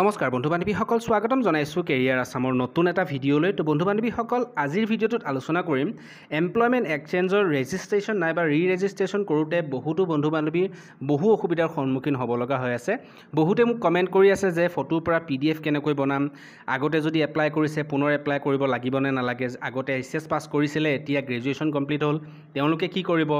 নমস্কাৰ বন্ধু বান্ধৱীসকল স্বাগতম জনাইছোঁ কেৰিয়াৰ আছামৰ নতুন এটা ভিডিঅ'লৈ তো বন্ধু বান্ধৱীসকল আজিৰ ভিডিঅ'টোত আলোচনা কৰিম এমপ্লয়মেণ্ট এক্সচেঞ্জৰ ৰেজিষ্ট্ৰেশ্যন নাইবা ৰি ৰেজিষ্ট্ৰেশ্যন কৰোঁতে বহুতো বন্ধু বান্ধৱী বহু অসুবিধাৰ সন্মুখীন হ'ব লগা হৈ আছে বহুতে মোক কমেণ্ট কৰি আছে যে ফটোৰ পৰা পি ডি এফ কেনেকৈ বনাম আগতে যদি এপ্লাই কৰিছে পুনৰ এপ্লাই কৰিব লাগিব নে নালাগে আগতে এইচ এছ পাছ কৰিছিলে এতিয়া গ্ৰেজুৱেশ্যন কমপ্লিট হ'ল তেওঁলোকে কি কৰিব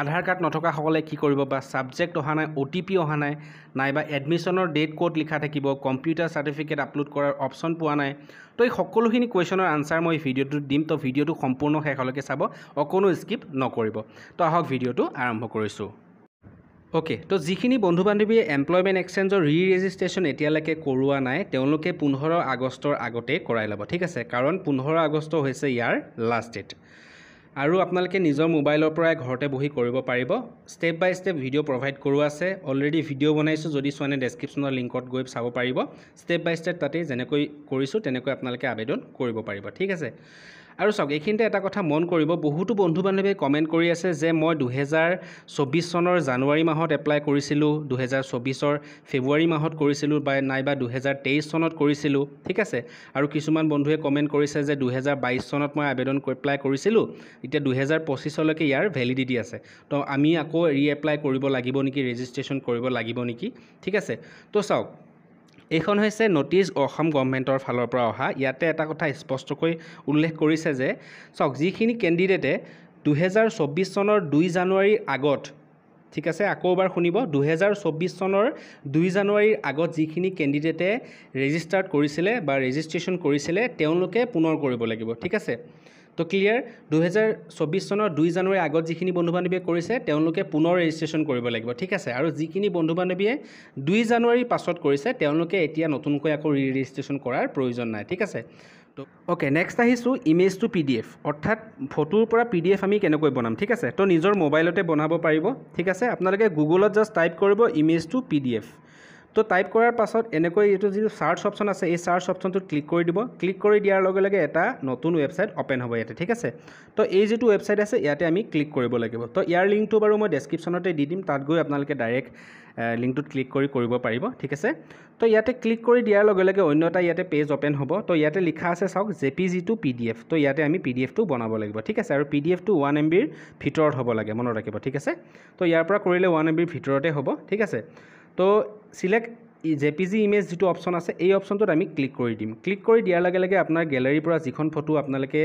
আধাৰ কাৰ্ড নথকাসকলে কি কৰিব বা ছাবজেক্ট অহা নাই অ' টি পি অহা নাই নাইবা এডমিশ্যনৰ ডেট ক'ত লিখা থাকিব কম কম্পিউটাৰ চাৰ্টিফিকেট আপলোড কৰাৰ অপশ্যন পোৱা নাই তো এই সকলোখিনি কুৱেশ্যনৰ আনচাৰ মই ভিডিঅ'টোত দিম তো ভিডিঅ'টো সম্পূৰ্ণ শেষলৈকে চাব অকণো স্কিপ নকৰিব তো আহক ভিডিঅ'টো আৰম্ভ কৰিছোঁ অ'কে তো যিখিনি বন্ধু বান্ধৱীয়ে এমপ্লয়মেণ্ট এক্সেঞ্জৰ ৰি ৰেজিষ্ট্ৰেশ্যন এতিয়ালৈকে কৰোৱা নাই তেওঁলোকে পোন্ধৰ আগষ্টৰ আগতে কৰাই ল'ব ঠিক আছে কাৰণ পোন্ধৰ আগষ্ট হৈছে ইয়াৰ লাষ্ট ডেট আৰু আপোনালোকে নিজৰ মোবাইলৰ পৰাই ঘৰতে বহি কৰিব পাৰিব step by step video' provide কৰোঁ আছে অলৰেডি ভিডিঅ' বনাইছোঁ যদি চোৱা নাই ডেছক্ৰিপশ্যনৰ লিংকত গৈ চাব পাৰিব ষ্টেপ বাই ষ্টেপ তাতে যেনেকৈ কৰিছোঁ তেনেকৈ আপোনালোকে আবেদন কৰিব পাৰিব ঠিক আছে আৰু চাওক এইখিনিতে এটা কথা মন কৰিব বহুতো বন্ধু বান্ধৱীয়ে কমেণ্ট কৰি আছে যে মই দুহেজাৰ চৌবিছ চনৰ জানুৱাৰী মাহত এপ্লাই কৰিছিলোঁ দুহেজাৰ চৌবিছৰ ফেব্ৰুৱাৰী মাহত কৰিছিলোঁ বা নাইবা দুহেজাৰ তেইছ চনত কৰিছিলোঁ ঠিক আছে আৰু কিছুমান বন্ধুৱে কমেণ্ট কৰিছে যে দুহেজাৰ বাইছ চনত মই আবেদন এপ্লাই কৰিছিলোঁ এতিয়া দুহেজাৰ পঁচিছলৈকে ইয়াৰ ভেলিডিটি আছে তো আমি আকৌ ৰি এপ্লাই কৰিব লাগিব নেকি ৰেজিষ্ট্ৰেশ্যন কৰিব লাগিব নেকি ঠিক আছে তো চাওক এইখন হৈছে নটিছ অসম গভমেণ্টৰ ফালৰ পৰা অহা ইয়াতে এটা কথা স্পষ্টকৈ উল্লেখ কৰিছে যে চাওক যিখিনি কেণ্ডিডেটে দুহেজাৰ চৌব্বিছ চনৰ দুই জানুৱাৰীৰ আগত ঠিক আছে আকৌ এবাৰ শুনিব দুহেজাৰ চৌব্বিছ চনৰ দুই জানুৱাৰীৰ আগত যিখিনি কেণ্ডিডেটে ৰেজিষ্টাৰ্ড কৰিছিলে বা ৰেজিষ্ট্ৰেশ্যন কৰিছিলে তেওঁলোকে পুনৰ কৰিব লাগিব ঠিক আছে তো ক্লিয়াৰ দুহেজাৰ চৌবিছ চনৰ দুই জানুৱাৰী আগত যিখিনি বন্ধু বান্ধৱীয়ে কৰিছে তেওঁলোকে পুনৰ ৰেজিষ্ট্ৰেশ্যন কৰিব লাগিব ঠিক আছে আৰু যিখিনি বন্ধু বান্ধৱীয়ে দুই জানুৱাৰীৰ পাছত কৰিছে তেওঁলোকে এতিয়া নতুনকৈ আকৌ ৰি ৰেজিষ্ট্ৰেশ্যন কৰাৰ প্ৰয়োজন নাই ঠিক আছে তো অ'কে নেক্সট আহিছোঁ image to P D F অৰ্থাৎ ফটোৰ পৰা পি ডি এফ আমি কেনেকৈ বনাম ঠিক আছে তো নিজৰ মোবাইলতে বনাব পাৰিব ঠিক আছে আপোনালোকে গুগলত জাষ্ট টাইপ কৰিব image to P D F তো টাইপ কৰাৰ পাছত এনেকৈ এইটো যিটো চাৰ্চ অপশ্যন আছে এই চাৰ্চ অপশ্যনটোত ক্লিক কৰি দিব ক্লিক কৰি দিয়াৰ লগে লগে এটা নতুন ৱেবছাইট অ'পেন হ'ব ইয়াতে ঠিক আছে তো এই যিটো ৱেবছাইট আছে ইয়াতে আমি ক্লিক কৰিব লাগিব তো ইয়াৰ লিংকটো বাৰু মই ডেছক্ৰিপশ্যনতে দি দিম তাত গৈ আপোনালোকে ডাইৰেক্ট লিংকটোত ক্লিক কৰি কৰিব পাৰিব ঠিক আছে তো ইয়াতে ক্লিক কৰি দিয়াৰ লগে লগে অন্য এটা ইয়াতে পেজ অ'পেন হ'ব তো ইয়াতে লিখা আছে চাওক J P G to P D F তো ইয়াতে আমি পি ডি এফটো বনাব লাগিব ঠিক আছে আৰু পি ডি এফটো ওৱান এম বিৰ ভিতৰত হ'ব লাগে মনত ৰাখিব ঠিক আছে তো ইয়াৰ পৰা কৰিলে ওৱান এম বিৰ ভিতৰতে হ'ব ঠিক আছে তো select J P G image যিটো অপশ্যন আছে এই অপশ্যনটোত আমি ক্লিক কৰি দিম ক্লিক কৰি দিয়াৰ লগে লগে আপোনাৰ গেলেৰীৰ পৰা যিখন ফটো আপোনালোকে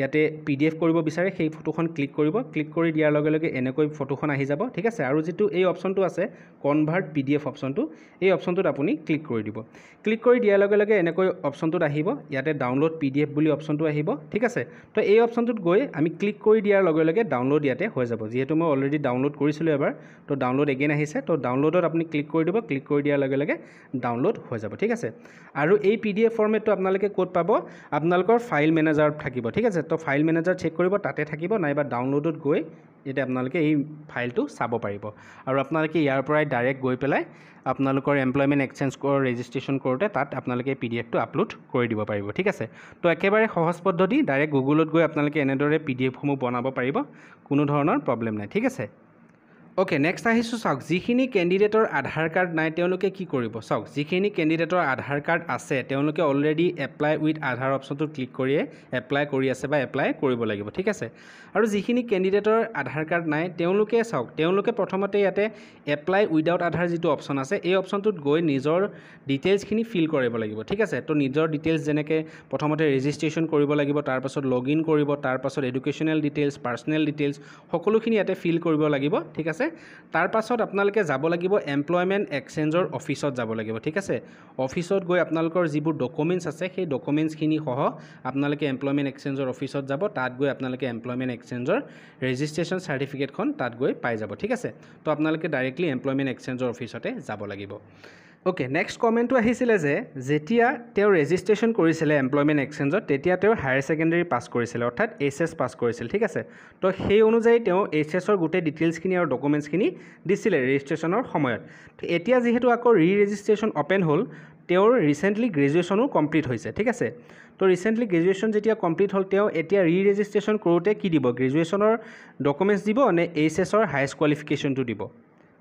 ইয়াতে পি ডি এফ কৰিব বিচাৰে সেই ফটোখন ক্লিক কৰিব ক্লিক কৰি দিয়াৰ লগে লগে এনেকৈ ফটোখন আহি যাব ঠিক আছে আৰু যিটো এই অপশ্যনটো আছে কনভাৰ্ট পি ডি এফ অপশ্যনটো এই অপশ্যনটোত আপুনি ক্লিক কৰি দিব ক্লিক কৰি দিয়াৰ লগে লগে এনেকৈ অপশ্যনটোত আহিব ইয়াতে ডাউনলোড পি ডি এফ বুলি অপশ্যনটো আহিব ঠিক আছে তো এই অপশ্যনটোত গৈ আমি ক্লিক কৰি দিয়াৰ লগে লগে ডাউনলোড ইয়াতে হৈ যাব যিহেতু মই অলৰেডি ডাউনলোড কৰিছিলোঁ এবাৰ তো ডাউনলোড এগেইন আহিছে তো ডাউনলোডত আপুনি ক্লিক কৰি দিব ক্লিক কৰি দিয়াৰ লগে লগে ডাউনলোড হৈ যাব ঠিক আছে আৰু এই পি ডি এফ ফৰ্মেটটো আপোনালোকে ক'ত পাব আপোনালোকৰ ফাইল মেনেজাৰত থাকিব ঠিক আছে ক্ষেত্ৰত ফাইল মেনেজাৰ চেক কৰিব তাতে থাকিব নাইবা ডাউনলোডত গৈ এতিয়া আপোনালোকে এই ফাইলটো চাব পাৰিব আৰু আপোনালোকে ইয়াৰ পৰাই ডাইৰেক্ট গৈ পেলাই আপোনালোকৰ এমপ্লয়মেণ্ট এক্সচেঞ্জ ৰেজিষ্ট্ৰেশ্যন কৰোঁতে তাত আপোনালোকে পি ডি এফটো আপলোড কৰি দিব পাৰিব ঠিক আছে তো একেবাৰে সহজ পদ্ধতি ডাইৰেক্ট গুগলত গৈ আপোনালোকে এনেদৰে পি ডি এফসমূহ বনাব পাৰিব কোনো ধৰণৰ প্ৰব্লেম নাই ঠিক আছে অ'কে নেক্সট আহিছোঁ চাওক যিখিনি কেণ্ডিডেটৰ আধাৰ কাৰ্ড নাই তেওঁলোকে কি কৰিব চাওক যিখিনি কেণ্ডিডেটৰ আধাৰ কাৰ্ড আছে তেওঁলোকে অলৰেডি এপ্লাই উইথ আধাৰ অপশ্যনটোত ক্লিক কৰিয়ে এপ্লাই কৰি আছে বা এপ্লাই কৰিব লাগিব ঠিক আছে আৰু যিখিনি কেণ্ডিডেটৰ আধাৰ কাৰ্ড নাই তেওঁলোকে চাওক তেওঁলোকে প্ৰথমতে ইয়াতে এপ্লাই উইদাউট আধাৰ যিটো অপশ্যন আছে এই অপশ্যনটোত গৈ নিজৰ ডিটেইলছখিনি ফিল কৰিব লাগিব ঠিক আছে তো নিজৰ ডিটেইলছ যেনেকৈ প্ৰথমতে ৰেজিষ্ট্ৰেশ্যন কৰিব লাগিব তাৰপাছত লগ ইন কৰিব তাৰপাছত এডুকেশ্যনেল ডিটেইলছ পাৰ্চনেল ডিটেইলছ সকলোখিনি ইয়াতে ফিল কৰিব লাগিব ঠিক আছে আছে তাৰ পাছত আপোনালোকে যাব লাগিব এমপ্লয়মেণ্ট এক্সেঞ্জৰ অফিচত যাব লাগিব ঠিক আছে অফিচত গৈ আপোনালোকৰ যিবোৰ ডকুমেণ্টছ আছে সেই ডকুমেণ্টছখিনি সহ আপোনালোকে এমপ্লয়মেণ্ট এক্সেঞ্জৰ অফিচত যাব তাত গৈ আপোনালোকে এমপ্লয়মেণ্ট এক্সেঞ্জৰ ৰেজিষ্ট্ৰেশ্যন চাৰ্টিফিকেটখন তাত গৈ পাই যাব ঠিক আছে তো আপোনালোকে ডাইৰেক্টলি এমপ্লয়মেণ্ট এক্সেঞ্জৰ অফিচতে যাব লাগিব অ'কে নেক্সট কমেণ্টটো আহিছিলে যে যেতিয়া তেওঁ ৰেজিষ্ট্ৰেশ্যন কৰিছিলে এমপ্লয়মেণ্ট এক্সেঞ্জত তেতিয়া তেওঁ হায়াৰ ছেকেণ্ডেৰী পাছ কৰিছিলে অৰ্থাৎ এইচ এছ পাছ কৰিছিল ঠিক আছে তো সেই অনুযায়ী তেওঁ এইচ এছৰ গোটেই ডিটেইলছখিনি আৰু ডকুমেণ্টছখিনি দিছিলে ৰেজিষ্ট্ৰেশ্যনৰ সময়ত এতিয়া যিহেতু আকৌ ৰি ৰেজিষ্ট্ৰেশ্যন অ'পেন হ'ল তেওঁৰ ৰিচেণ্টলি গ্ৰেজুৱেশ্যনো কমপ্লিট হৈছে ঠিক আছে তো ৰিচেণ্টলি গ্ৰেজুৱেশ্যন যেতিয়া কমপ্লিট হ'ল তেওঁ এতিয়া ৰি ৰেজিষ্ট্ৰেশ্যন কৰোঁতে কি দিব গ্ৰেজুৱেশ্যনৰ ডকুমেণ্টছ দিব নে এইচ এছৰ হায়েষ্ট কোৱালিফিকেশ্যনটো দিব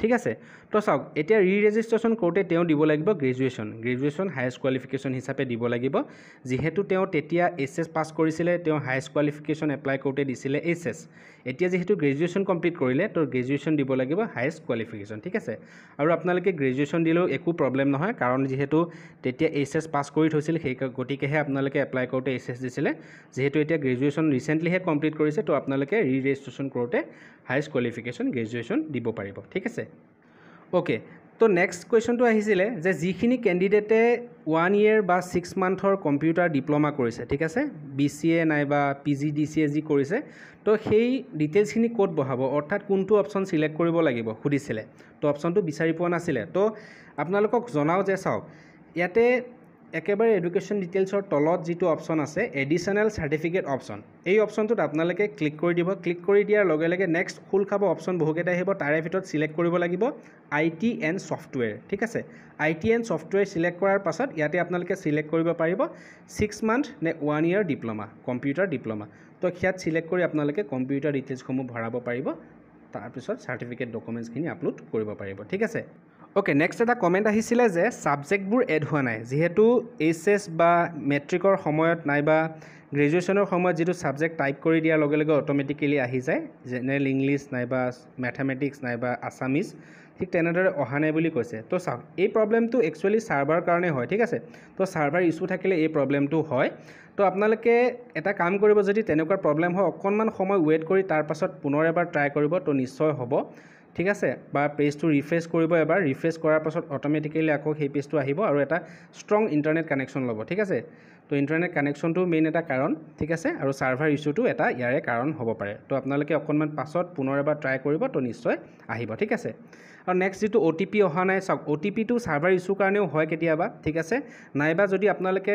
ঠিক আছে তো চাওক এতিয়া ৰি ৰেজিষ্ট্ৰেশ্যন কৰোঁতে তেওঁ দিব লাগিব গ্ৰেজুৱেশ্যন গ্ৰেজুৱেশ্যন হায়েষ্ট কোৱালিফিকেশ্যন হিচাপে দিব লাগিব যিহেতু তেওঁ তেতিয়া এইচ এছ পাছ কৰিছিলে তেওঁ হায়েষ্ট কোৱালিফিকেশ্যন এপ্লাই কৰোঁতে দিছিলে এইচ এছ এতিয়া যিহেতু গ্ৰেজুৱেশ্যন কমপ্লিট কৰিলে তো গ্ৰেজুৱেশ্যন দিব লাগিব হায়েষ্ট কোৱালিফিকেশ্যন ঠিক আছে আৰু আপোনালোকে গ্ৰেজুৱেশ্যন দিলেও একো প্ৰব্লেম নহয় কাৰণ যিহেতু তেতিয়া এইচ এছ পাছ কৰি থৈছিল সেই গতিকেহে আপোনালোকে এপ্লাই কৰোঁতে এইচ এছ দিছিলে যিহেতু এতিয়া গ্ৰেজুৱেশ্যন ৰিচেণ্টলিহে কমপ্লিট কৰিছে তো আপোনালোকে ৰি ৰেজিষ্ট্ৰেশ্যন কৰোঁতে হায়েষ্ট কোৱালিফিকেশ্যন গ্ৰেজুৱেশ্যন দিব পাৰিব ঠিক আছে আছে অ'কে তো নেক্সট কুৱেশ্যনটো আহিছিলে যে যিখিনি কেণ্ডিডেটে ওৱান ইয়েৰ বা ছিক্স মান্থৰ কম্পিউটাৰ ডিপ্ল'মা কৰিছে ঠিক আছে বি চি এ নাইবা P G D C A যি কৰিছে তো সেই ডিটেইলছখিনি ক'ত বহাব অৰ্থাৎ কোনটো অপশ্যন ছিলেক্ট কৰিব লাগিব সুধিছিলে তো অপশ্যনটো বিচাৰি পোৱা নাছিলে তো আপোনালোকক জনাওঁ যে চাওক ইয়াতে একেবাৰে এডুকেশ্যন ডিটেইলছৰ তলত যিটো অপশ্যন আছে এডিশ্যনেল চাৰ্টিফিকেট অপশ্যন এই অপশ্যনটোত আপোনালোকে ক্লিক কৰি দিব ক্লিক কৰি দিয়াৰ লগে লগে নেক্সট খোল খাব অপশ্যন বহুকেইটা আহিব তাৰে ভিতৰত চিলেক্ট কৰিব লাগিব আই টি এণ্ড ছফ্টৱেৰ ঠিক আছে I T and software select কৰাৰ পাছত ইয়াতে আপোনালোকে চিলেক্ট কৰিব পাৰিব ছিক্স মান্থ নে one year diploma computer diploma তো সিয়াত চিলেক্ট কৰি আপোনালোকে কম্পিউটাৰ ডিটেইলছসমূহ ভৰাব পাৰিব তাৰপিছত চাৰ্টিফিকেট ডকুমেণ্টছখিনি আপলোড কৰিব পাৰিব ঠিক আছে অ'কে নেক্সট এটা কমেণ্ট আহিছিলে যে ছাবজেক্টবোৰ এড হোৱা নাই যিহেতু এইচ এছ বা মেট্ৰিকৰ সময়ত নাইবা গ্ৰেজুৱেশ্যনৰ সময়ত যিটো ছাবজেক্ট টাইপ কৰি দিয়াৰ লগে লগে অট'মেটিকেলি আহি যায় জেনেৰেল ইংলিছ নাইবা মেথামেটিক্স নাইবা আছামিজ ঠিক তেনেদৰে অহা নাই বুলি কৈছে তো চাওক এই প্ৰব্লেমটো একচুৱেলি ছাৰ্ভাৰ কাৰণে হয় ঠিক আছে তো ছাৰ্ভাৰ ইছ্যু থাকিলে এই প্ৰব্লেমটো হয় তো আপোনালোকে এটা কাম কৰিব যদি তেনেকুৱা প্ৰব্লেম হয় অকণমান সময় ৱেইট কৰি তাৰ পাছত পুনৰ এবাৰ ট্ৰাই কৰিব তো নিশ্চয় হ'ব ঠিক আছে বা পেজটো ৰিফ্ৰেশ কৰিব এবাৰ ৰিফ্ৰেশ কৰাৰ পাছত অট'মেটিকেলি আকৌ সেই পেজটো আহিব আৰু এটা ষ্ট্ৰং ইণ্টাৰনেট কানেকশ্যন লব ঠিক আছে তো ইণ্টাৰনেট কানেকশ্যনটো মেইন এটা কাৰণ ঠিক আছে আৰু ছাৰ্ভাৰ ইছ্যুটো এটা ইয়াৰে কাৰণ হ'ব পাৰে তো আপোনালোকে অকণমান পাছত পুনৰ এবাৰ ট্ৰাই কৰিব তো নিশ্চয় আহিব ঠিক আছে আৰু নেক্সট যিটো অ' টি পি অহা নাই চাওক অ' টি পিটো ছাৰ্ভাৰ ইছ্যুৰ কাৰণেও হয় কেতিয়াবা ঠিক আছে নাইবা যদি আপোনালোকে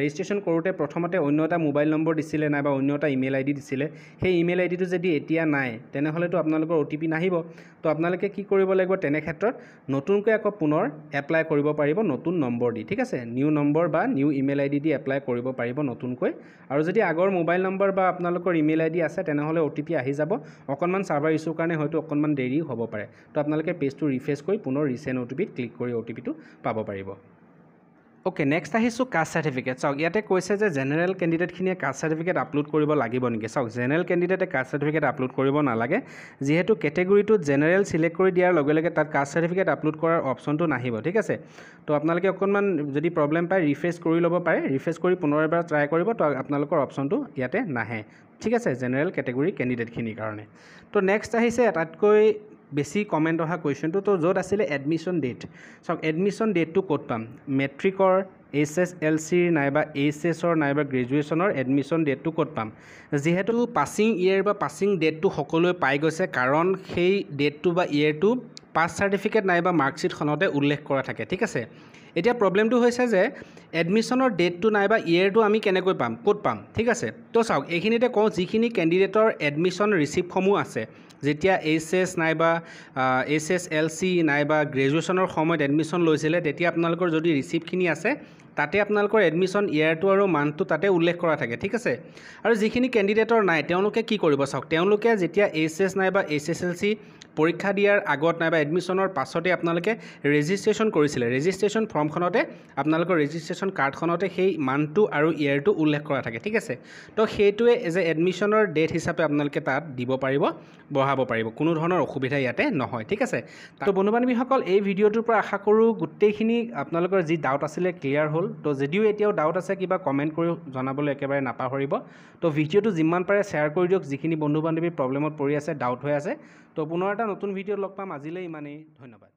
ৰেজিষ্ট্ৰেশ্যন কৰোঁতে প্ৰথমতে অন্য এটা মোবাইল নম্বৰ দিছিলে নাইবা অন্য এটা ইমেইল আই ডি দিছিলে সেই ইমেইল আই ডিটো যদি এতিয়া নাই তেনেহ'লেতো আপোনালোকৰ অ' টি পি নাহিব তো আপোনালোকে কি কৰিব লাগিব তেনে ক্ষেত্ৰত নতুনকৈ আকৌ পুনৰ এপ্লাই কৰিব পাৰিব নতুন নম্বৰ দি ঠিক আছে নিউ নম্বৰ বা নিউ ইমেইল আই ডি দি এপ্লাই কৰিব পাৰিব নতুনকৈ আৰু যদি আগৰ মোবাইল নম্বৰ বা আপোনালোকৰ ইমেইল আইডি আছে তেনেহ'লে অ টি পি আহি যাব অকণমান ছাৰ্ভাৰ ইছ্যুৰ কাৰণে হয়তো অকণমান দেৰি হ'ব পাৰে তো আপোনালোকে পেজটো ৰিফ্ৰেছ কৰি পুনৰ ৰিচেণ্ট অ টি পিত ক্লিক কৰি অ টি পিটো পাব পাৰিব অ'কে নেক্সট আহিছোঁ কাষ্ট চাৰ্টিফিকেট চাওক ইয়াতে কৈছে যে জেনেৰেল কেণ্ডিডেটখিনিয়ে কাষ্ট চাৰ্টিফিকেট আপলোড কৰিব লাগিব নেকি চাওক জেনেৰেল কেণ্ডিডেটে কাষ্ট চাৰ্টিফিকেট আপলোড কৰিব নালাগে যিহেতু কেটেগৰীটোত জেনেৰেল ছিলেক্ট কৰি দিয়াৰ লগে লগে তাত কাষ্ট চাৰ্টিফিকেট আপলোড কৰাৰ অপশ্যনটো নাহিব ঠিক আছে তো আপোনালোকে অকণমান যদি প্ৰব্লেম পায় ৰিফ্ৰেছ কৰি ল'ব পাৰে ৰিফ্ৰেছ কৰি পুনৰ এবাৰ ট্ৰাই কৰিব তো আপোনালোকৰ অপশ্যনটো ইয়াতে নাহে ঠিক আছে জেনেৰেল কেটেগৰী কেণ্ডিডেটখিনিৰ কাৰণে তো নেক্সট আহিছে আটাইতকৈ বেছি কমেণ্ট অহা কুৱেশ্যনটো তো য'ত আছিলে এডমিশ্যন ডেট চাওক এডমিশ্যন ডেটটো ক'ত পাম মেট্ৰিকৰ এইচ এছ এল চিৰ নাইবা এইচ এছৰ নাইবা গ্ৰেজুৱেশ্যনৰ এডমিশ্যন ডেটটো ক'ত পাম যিহেতু পাছিং ইয়েৰ বা পাছিং ডেটটো সকলোৱে পাই গৈছে কাৰণ সেই ডেটটো বা ইয়েৰটো পাছ চাৰ্টিফিকেট নাইবা মাৰ্কশ্বিটখনতে উল্লেখ কৰা থাকে ঠিক আছে এতিয়া প্ৰব্লেমটো হৈছে যে এডমিশ্যনৰ ডেটটো নাইবা ইয়েৰটো আমি কেনেকৈ পাম ক'ত পাম ঠিক আছে তো চাওক এইখিনিতে কওঁ যিখিনি কেণ্ডিডেটৰ এডমিশ্যন ৰিচিপ্টসমূহ আছে যেতিয়া এইচ এছ নাইবা এইচ এছ এল চি নাইবা গ্ৰেজুৱেশ্যনৰ সময়ত এডমিশ্যন লৈছিলে তেতিয়া আপোনালোকৰ যদি ৰিচিপ্টখিনি আছে তাতে আপোনালোকৰ এডমিশ্যন ইয়াৰটো আৰু মান্থটো তাতে উল্লেখ কৰা থাকে ঠিক আছে আৰু যিখিনি কেণ্ডিডেটৰ নাই তেওঁলোকে কি কৰিব চাওক তেওঁলোকে যেতিয়া এইচ এছ নাইবা এইচ এছ এল চি পৰীক্ষা দিয়াৰ আগত নাইবা এডমিশ্যনৰ পাছতে আপোনালোকে ৰেজিষ্ট্ৰেশ্যন কৰিছিলে ৰেজিষ্ট্ৰেশ্যন ফৰ্মখনতে আপোনালোকৰ ৰেজিষ্ট্ৰেশ্যন কাৰ্ডখনতে সেই মান্থটো আৰু ইয়েৰটো উল্লেখ কৰা থাকে ঠিক আছে তো সেইটোৱে এজ এ এডমিশ্যনৰ ডেট হিচাপে আপোনালোকে তাত দিব পাৰিব বঢ়াব পাৰিব কোনো ধৰণৰ অসুবিধা ইয়াতে নহয় ঠিক আছে তো বন্ধু বান্ধৱীসকল এই ভিডিঅ'টোৰ পৰা আশা কৰোঁ গোটেইখিনি আপোনালোকৰ যি ডাউট আছিলে ক্লিয়াৰ হ'ল তো যদিও এতিয়াও ডাউট আছে কিবা কমেণ্ট কৰি জনাবলৈ একেবাৰে নাপাহৰিব তো ভিডিঅ'টো যিমান পাৰে শ্বেয়াৰ কৰি দিয়ক যিখিনি বন্ধু বান্ধৱী প্ৰব্লেমত পৰি আছে ডাউট হৈ আছে তো পুনৰ এটা নতুন ভিডিঅ' লগ পাম আজিলৈ ইমানেই ধন্যবাদ